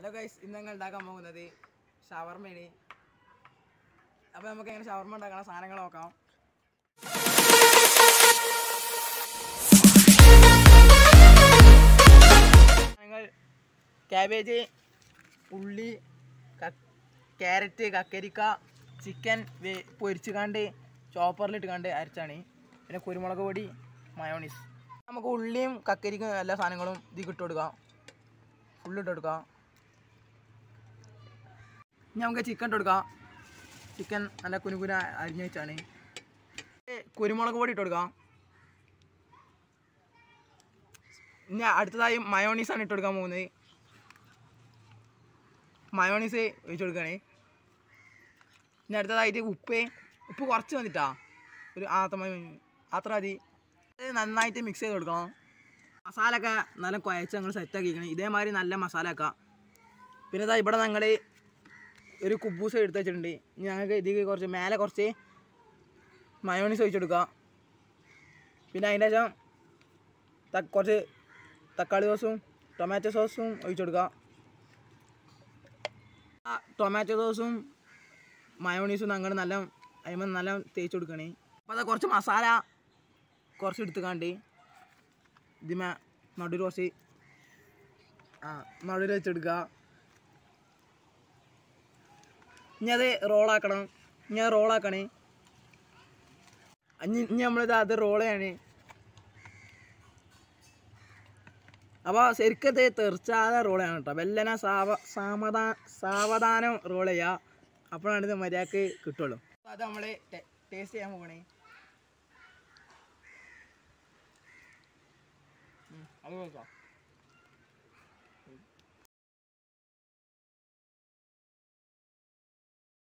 hello guys ഇന്ന് ഞങ്ങൾ ഉണ്ടാക്കാൻ പോകുന്നത് ഷവർമയാണ് അപ്പോൾ നമുക്ക് എങ്ങനെ ഷവർമ ഉണ്ടാക്കണ സാധനങ്ങൾ നോക്കാം ഞങ്ങൾ ക്യാബേജ് ഉള്ളി ക്യാരറ്റ് കക്കരിക്ക ചിക്കൻ പൊരിച്ച് കണ്ട് ചോപ്പറിലിട്ട് കണ്ട് അരച്ചാണ് പിന്നെ കുരുമുളക് പൊടി മയോണീസ് നമുക്ക് ഉള്ളിയും കക്കരിക്കും എല്ലാ സാധനങ്ങളും ഇത് ഇട്ട് കൊടുക്കാം ഫുള്ളിട്ട് കൊടുക്കാം നമുക്ക് ചിക്കൻ കൊടുക്കാം ചിക്കൻ നല്ല കുനുകുന അരിഞ്ഞു വെച്ചാണ് കുരുമുളക് പൊടി ഇട്ട് കൊടുക്കാം ഇനി അടുത്തതായി മയോണീസാണ് ഇട്ട് കൊടുക്കാൻ പോകുന്നത് മയോണീസ് ഒഴിച്ചു കൊടുക്കുകയാണ് ഇനി അടുത്തതായിട്ട് ഉപ്പ് ഉപ്പ് കുറച്ച് വന്നിട്ടാ ഒരു ആത്ര മതി നന്നായിട്ട് മിക്സ് ചെയ്ത് കൊടുക്കണം മസാലൊക്കെ നല്ല കുഴച്ച് ഞങ്ങൾ സെറ്റാക്കിക്കണം ഇതേമാതിരി നല്ല മസാല ആക്കാം പിന്നെ ഇതാ ഇവിടെ ഞങ്ങൾ ഒരു കുബൂസ് എടുത്ത് വെച്ചിട്ടുണ്ട് ഞങ്ങൾക്ക് ഇതിൽ കുറച്ച് മേലെ കുറച്ച് മയോണീസ് ഒഴിച്ചെടുക്കുക പിന്നെ അതിൻ്റെ ശേഷം കുറച്ച് തക്കാളി സോസും ടൊമാറ്റോ സോസും ഒഴിച്ചെടുക്കുക ടൊമാറ്റോ സോസും മയോണീസും അങ്ങനെ നല്ല അതിന് നല്ല തേച്ച് കൊടുക്കണേ അപ്പോൾ അത് കുറച്ച് മസാല കുറച്ച് എടുത്തുക്കാണ്ട് ഇതിമേ നടുവിൽ കുറച്ച് ആ നടുവിൽ വെച്ചെടുക്കുക ഇനി അത് റോളാക്കണം ഞാൻ റോളാക്കണേ ഇനി നമ്മളിത് അത് റോൾ ചെയ്യണേ അപ്പോൾ ശരിക്കത്തെ തീർച്ചയായും റോൾ ചെയ്യണം കേട്ടോ വെല്ലന സാവ സാമധാ സാവധാനം റോൾ ചെയ്യുക അപ്പോഴാണ് ഇത് മര്യാദക്ക് കിട്ടുള്ളൂ അത് നമ്മൾ ടേസ്റ്റ് ചെയ്യാൻ പോകണേ അത് നോക്കാം